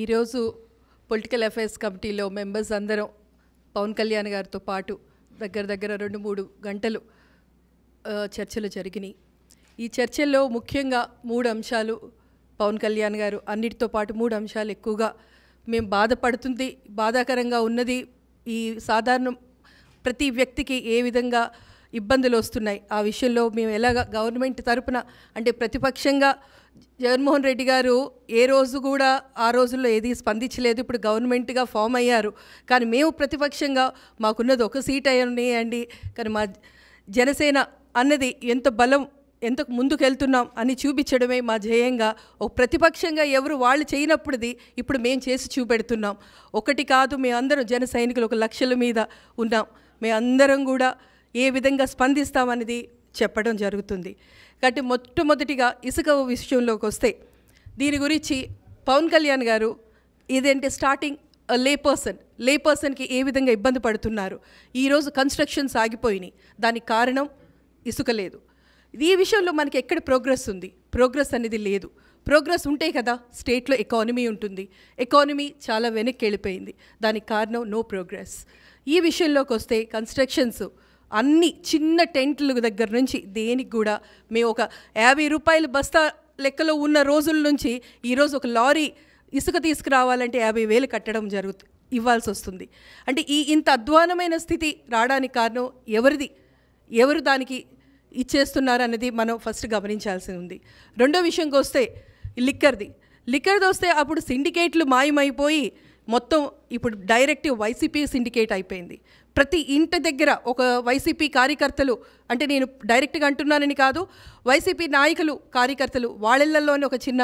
ఈరోజు political affairs కమిటీలో members అందరం పవన్ కళ్యాణ్ గారితో పాటు దగ్గర దగ్గర రెండు మూడు గంటలు చర్చలు జరిగినాయి ఈ చర్చల్లో ముఖ్యంగా మూడు అంశాలు పవన్ కళ్యాణ్ గారు అన్నిటితో పాటు మూడు అంశాలు ఎక్కువగా మేము బాధపడుతుంది బాధాకరంగా ఉన్నది ఈ సాధారణ ప్రతి వ్యక్తికి ఏ విధంగా ఇబ్బందులు వస్తున్నాయి ఆ విషయంలో మేము ఎలా గవర్నమెంట్ తరపున అంటే ప్రతిపక్షంగా జగన్మోహన్ రెడ్డి గారు ఏ రోజు కూడా ఆ రోజుల్లో ఏది స్పందించలేదు ఇప్పుడు గవర్నమెంట్గా ఫామ్ అయ్యారు కానీ మేము ప్రతిపక్షంగా మాకున్నది ఒక సీట్ అయ్యండి కానీ మా జనసేన అన్నది ఎంత బలం ఎంత ముందుకెళ్తున్నాం అని చూపించడమే మా ధ్యేయంగా ఒక ప్రతిపక్షంగా ఎవరు వాళ్ళు చేయనప్పుడుది ఇప్పుడు మేము చేసి చూపెడుతున్నాం ఒకటి కాదు మేమందరం జన సైనికులు ఒక లక్షల మీద ఉన్నాం మేమందరం కూడా ఏ విధంగా స్పందిస్తామనేది చెప్పడం జరుగుతుంది కాబట్టి మొట్టమొదటిగా ఇసుక విషయంలోకి వస్తే దీని గురించి పవన్ కళ్యాణ్ గారు ఇదేంటి స్టార్టింగ్ లే పర్సన్ లే పర్సన్కి ఏ విధంగా ఇబ్బంది పడుతున్నారు ఈరోజు కన్స్ట్రక్షన్స్ ఆగిపోయినాయి దానికి కారణం ఇసుక లేదు ఈ విషయంలో మనకి ఎక్కడ ప్రోగ్రెస్ ఉంది ప్రోగ్రెస్ అనేది లేదు ప్రోగ్రెస్ ఉంటే కదా స్టేట్లో ఎకానమీ ఉంటుంది ఎకానమీ చాలా వెనక్కి వెళ్ళిపోయింది దానికి కారణం నో ప్రోగ్రెస్ ఈ విషయంలోకి వస్తే కన్స్ట్రక్షన్స్ అన్ని చిన్న టెంట్లు దగ్గర నుంచి దేనికి కూడా మేము ఒక యాభై రూపాయల బస్తా లెక్కలో ఉన్న రోజుల నుంచి ఈరోజు ఒక లారీ ఇసుక తీసుకురావాలంటే యాభై వేలు కట్టడం జరుగుతుంది ఇవ్వాల్సి వస్తుంది అంటే ఈ ఇంత అధ్వానమైన స్థితి రావడానికి కారణం ఎవరిది ఎవరు దానికి ఇచ్చేస్తున్నారు అనేది మనం ఫస్ట్ గమనించాల్సి ఉంది రెండో విషయంకి వస్తే లిక్కర్ది లిక్కర్ది వస్తే అప్పుడు సిండికేట్లు మాయమైపోయి మొత్తం ఇప్పుడు డైరెక్ట్ వైసీపీ సిండికేట్ అయిపోయింది ప్రతి ఇంటి దగ్గర ఒక వైసీపీ కార్యకర్తలు అంటే నేను డైరెక్ట్గా అంటున్నానని కాదు వైసీపీ నాయకులు కార్యకర్తలు వాళ్ళల్లోనే ఒక చిన్న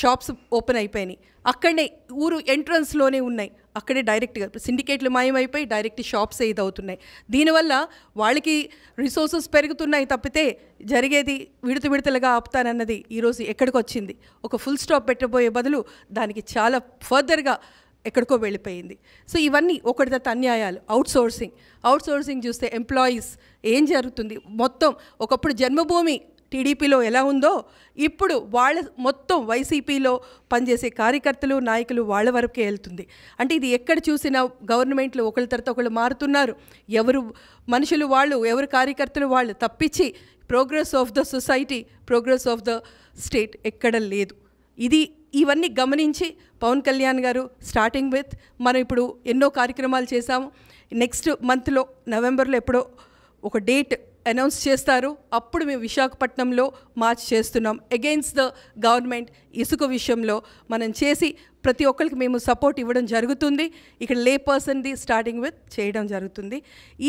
షాప్స్ ఓపెన్ అయిపోయినాయి అక్కడనే ఊరు ఎంట్రన్స్లోనే ఉన్నాయి అక్కడే డైరెక్ట్గా సిండికేట్లు మాయమైపోయి డైరెక్ట్ షాప్స్ అవుతున్నాయి దీనివల్ల వాళ్ళకి రిసోర్సెస్ పెరుగుతున్నాయి తప్పితే జరిగేది విడత విడతలుగా ఆపుతానన్నది ఈరోజు ఎక్కడికి వచ్చింది ఒక ఫుల్ స్టాప్ పెట్టబోయే బదులు దానికి చాలా ఫర్దర్గా ఎక్కడికో వెళ్ళిపోయింది సో ఇవన్నీ ఒకటి తత అన్యాయాలు అవుట్ సోర్సింగ్ అవుట్ సోర్సింగ్ చూస్తే ఎంప్లాయీస్ ఏం జరుగుతుంది మొత్తం ఒకప్పుడు జన్మభూమి టీడీపీలో ఎలా ఉందో ఇప్పుడు వాళ్ళ మొత్తం వైసీపీలో పనిచేసే కార్యకర్తలు నాయకులు వాళ్ళ వరకే వెళ్తుంది అంటే ఇది ఎక్కడ చూసినా గవర్నమెంట్లు ఒకళ్ళ తర్వాత ఒకళ్ళు మారుతున్నారు ఎవరు మనుషులు వాళ్ళు ఎవరు కార్యకర్తలు వాళ్ళు తప్పించి progress of the society progress of the state ఎక్కడ లేదు ఇది ఇవన్నీ గమనించి పవన్ కళ్యాణ్ గారు స్టార్టింగ్ విత్ మనం ఇప్పుడు ఎన్నో కార్యక్రమాలు చేశాము నెక్స్ట్ మంత్లో నవంబర్లో ఎప్పుడో ఒక డేట్ అనౌన్స్ చేస్తారు అప్పుడు మేము విశాఖపట్నంలో మార్చ్ చేస్తున్నాం అగెయిన్స్ట్ ద గవర్నమెంట్ ఇసుక విషయంలో మనం చేసి ప్రతి ఒక్కరికి మేము సపోర్ట్ ఇవ్వడం జరుగుతుంది ఇక్కడ లే పర్సన్ది స్టార్టింగ్ విత్ చేయడం జరుగుతుంది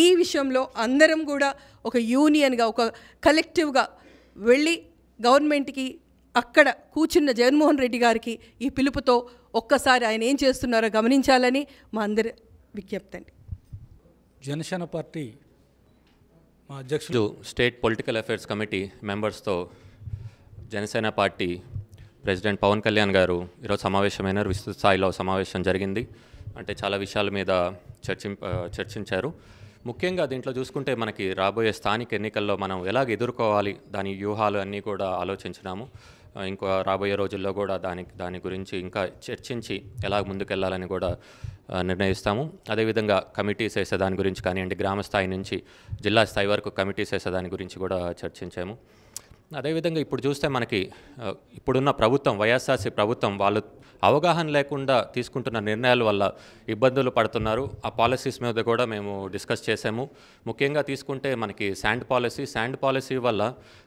ఈ విషయంలో అందరం కూడా ఒక యూనియన్గా ఒక కలెక్టివ్గా వెళ్ళి గవర్నమెంట్కి అక్కడ కూర్చున్న జగన్మోహన్ రెడ్డి గారికి ఈ పిలుపుతో ఒక్కసారి ఆయన ఏం చేస్తున్నారో గమనించాలని మా అందరి విజ్ఞప్తి అండి జనసేన పార్టీ మా అధ్యక్షుడు స్టేట్ పొలిటికల్ అఫైర్స్ కమిటీ మెంబర్స్తో జనసేన పార్టీ ప్రెసిడెంట్ పవన్ కళ్యాణ్ గారు ఈరోజు సమావేశమైన విస్తృత స్థాయిలో సమావేశం జరిగింది అంటే చాలా విషయాల మీద చర్చి చర్చించారు ముఖ్యంగా దీంట్లో చూసుకుంటే మనకి రాబోయే స్థానిక ఎన్నికల్లో మనం ఎలాగ ఎదుర్కోవాలి దాని వ్యూహాలు అన్నీ కూడా ఆలోచించినాము ఇంకా రాబోయే రోజుల్లో కూడా దాని దాని గురించి ఇంకా చర్చించి ఎలా ముందుకెళ్లాలని కూడా నిర్ణయిస్తాము అదేవిధంగా కమిటీస్ వేసే దాని గురించి కానివ్వండి గ్రామ స్థాయి నుంచి జిల్లా స్థాయి వరకు కమిటీస్ వేసే దాని గురించి కూడా చర్చించాము అదేవిధంగా ఇప్పుడు చూస్తే మనకి ఇప్పుడున్న ప్రభుత్వం వైఎస్ఆర్సీ ప్రభుత్వం వాళ్ళు అవగాహన లేకుండా తీసుకుంటున్న నిర్ణయాల వల్ల ఇబ్బందులు పడుతున్నారు ఆ పాలసీస్ మీద కూడా మేము డిస్కస్ చేసాము ముఖ్యంగా తీసుకుంటే మనకి శాండ్ పాలసీ శాండ్ పాలసీ వల్ల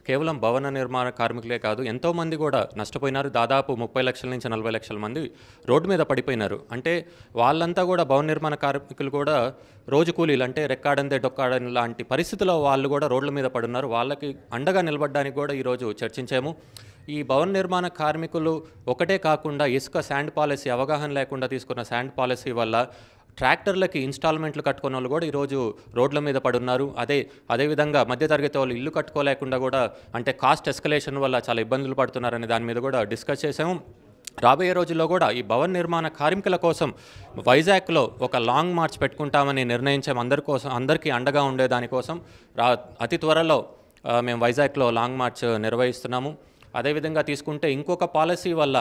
కేవలం భవన నిర్మాణ కార్మికులే కాదు ఎంతోమంది కూడా నష్టపోయినారు దాదాపు ముప్పై లక్షల నుంచి నలభై లక్షల మంది రోడ్డు మీద పడిపోయినారు అంటే వాళ్ళంతా కూడా భవన నిర్మాణ కార్మికులు కూడా రోజు కూలీలు అంటే రెక్కాడందే డొక్కాడని లాంటి పరిస్థితుల్లో వాళ్ళు కూడా రోడ్ల మీద పడున్నారు వాళ్ళకి అండగా నిలబడడానికి కూడా కూడా ఈరోజు చర్చించాము ఈ భవన నిర్మాణ కార్మికులు ఒకటే కాకుండా ఇసుక శాండ్ పాలసీ అవగాహన లేకుండా తీసుకున్న శాండ్ పాలసీ వల్ల ట్రాక్టర్లకి ఇన్స్టాల్మెంట్లు కట్టుకున్న వాళ్ళు కూడా ఈరోజు రోడ్ల మీద పడున్నారు అదే అదేవిధంగా మధ్యతరగతి వాళ్ళు ఇల్లు కట్టుకోలేకుండా కూడా అంటే కాస్ట్ ఎస్కలేషన్ వల్ల చాలా ఇబ్బందులు పడుతున్నారనే దాని మీద కూడా డిస్కస్ చేసాము రాబోయే రోజుల్లో కూడా ఈ భవన నిర్మాణ కార్మికుల కోసం వైజాగ్లో ఒక లాంగ్ మార్చ్ పెట్టుకుంటామని నిర్ణయించాం అందరి కోసం అందరికీ అండగా ఉండేదానికోసం రా అతి త్వరలో మేము వైజాగ్లో లాంగ్ మార్చ్ నిర్వహిస్తున్నాము అదేవిధంగా తీసుకుంటే ఇంకొక పాలసీ వల్ల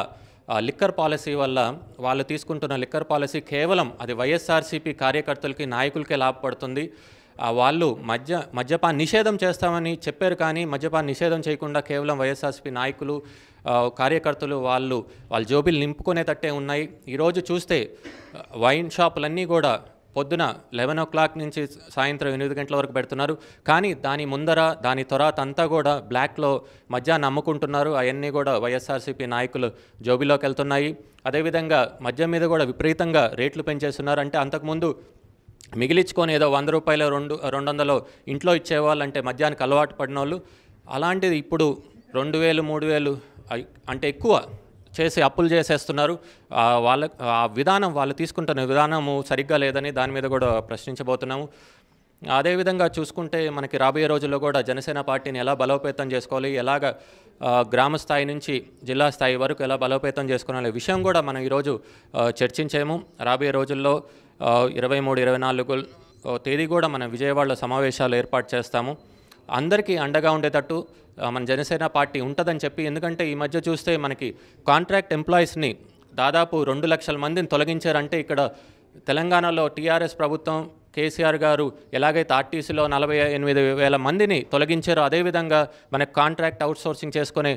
లిక్కర్ పాలసీ వల్ల వాళ్ళు తీసుకుంటున్న లిక్కర్ పాలసీ కేవలం అది వైఎస్ఆర్సీపీ కార్యకర్తలకి నాయకులకే లాభపడుతుంది వాళ్ళు మద్య మద్యపాన్ నిషేధం చేస్తామని చెప్పారు కానీ మద్యపాన్ నిషేధం చేయకుండా కేవలం వైఎస్ఆర్సీపీ నాయకులు కార్యకర్తలు వాళ్ళు వాళ్ళ జోబీలు నింపుకునేటట్టే ఉన్నాయి ఈరోజు చూస్తే వైన్ షాపులన్నీ కూడా పొద్దున లెవెన్ ఓ క్లాక్ నుంచి సాయంత్రం ఎనిమిది గంటల వరకు పెడుతున్నారు కానీ దాని ముందర దాని తర్వాత అంతా కూడా బ్లాక్లో మధ్యాహ్నం అమ్ముకుంటున్నారు అవన్నీ కూడా వైఎస్ఆర్సీపీ నాయకులు జోబీలోకి వెళ్తున్నాయి అదేవిధంగా మద్యం మీద కూడా విపరీతంగా రేట్లు పెంచేస్తున్నారు అంటే అంతకుముందు మిగిలించుకొని ఏదో వంద రూపాయలు రెండు రెండు వందలు ఇంట్లో ఇచ్చేవాళ్ళంటే అంటే మద్యానికి అలవాటు పడిన వాళ్ళు అలాంటిది ఇప్పుడు రెండు వేలు మూడు వేలు అంటే ఎక్కువ చేసి అప్పులు చేసేస్తున్నారు వాళ్ళ ఆ విధానం వాళ్ళు తీసుకుంటున్న విధానము సరిగ్గా లేదని దాని మీద కూడా ప్రశ్నించబోతున్నాము అదేవిధంగా చూసుకుంటే మనకి రాబోయే రోజుల్లో కూడా జనసేన పార్టీని ఎలా బలోపేతం చేసుకోవాలి ఎలాగ గ్రామ స్థాయి నుంచి జిల్లా స్థాయి వరకు ఎలా బలోపేతం చేసుకోవాలి విషయం కూడా మనం ఈరోజు చర్చించాము రాబోయే రోజుల్లో ఇరవై మూడు ఇరవై నాలుగు తేదీ కూడా మనం విజయవాడలో సమావేశాలు ఏర్పాటు చేస్తాము అందరికీ అండగా ఉండేటట్టు మన జనసేన పార్టీ ఉంటుందని చెప్పి ఎందుకంటే ఈ మధ్య చూస్తే మనకి కాంట్రాక్ట్ ఎంప్లాయీస్ని దాదాపు రెండు లక్షల మందిని తొలగించారంటే ఇక్కడ తెలంగాణలో టీఆర్ఎస్ ప్రభుత్వం కేసీఆర్ గారు ఎలాగైతే ఆర్టీసీలో నలభై ఎనిమిది వేల మందిని తొలగించారో అదేవిధంగా మనకు కాంట్రాక్ట్ అవుట్సోర్సింగ్ చేసుకునే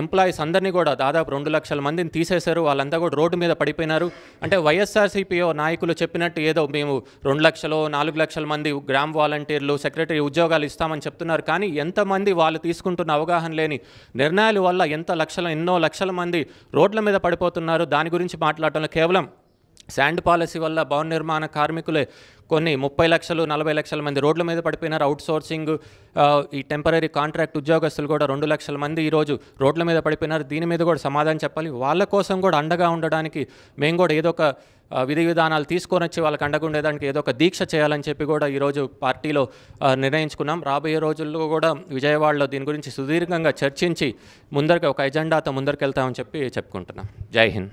ఎంప్లాయీస్ అందరినీ కూడా దాదాపు రెండు లక్షల మందిని తీసేశారు వాళ్ళంతా కూడా రోడ్డు మీద పడిపోయినారు అంటే వైఎస్ఆర్సీపీఓ నాయకులు చెప్పినట్టు ఏదో మేము రెండు లక్షలు నాలుగు లక్షల మంది గ్రామ వాలంటీర్లు సెక్రటరీ ఉద్యోగాలు ఇస్తామని చెప్తున్నారు కానీ ఎంతమంది వాళ్ళు తీసుకుంటున్న అవగాహన లేని నిర్ణయాల వల్ల ఎంత లక్షల ఎన్నో లక్షల మంది రోడ్ల మీద పడిపోతున్నారు దాని గురించి మాట్లాడటంలో కేవలం శాండ్ పాలసీ వల్ల భవన నిర్మాణ కార్మికులే కొన్ని ముప్పై లక్షలు నలభై లక్షల మంది రోడ్ల మీద పడిపోయినారు అవుట్ సోర్సింగ్ ఈ టెంపరీ కాంట్రాక్ట్ ఉద్యోగస్తులు కూడా రెండు లక్షల మంది ఈరోజు రోడ్ల మీద పడిపోయినారు దీని మీద కూడా సమాధానం చెప్పాలి వాళ్ళ కోసం కూడా అండగా ఉండడానికి మేము కూడా ఏదో ఒక విధి విధానాలు తీసుకొని వచ్చి వాళ్ళకి అండగా ఉండేదానికి ఏదో ఒక దీక్ష చేయాలని చెప్పి కూడా ఈరోజు పార్టీలో నిర్ణయించుకున్నాం రాబోయే రోజుల్లో కూడా విజయవాడలో దీని గురించి సుదీర్ఘంగా చర్చించి ముందరికి ఒక ఎజెండాతో ముందరికి వెళ్తామని చెప్పి చెప్పుకుంటున్నాం జై హింద్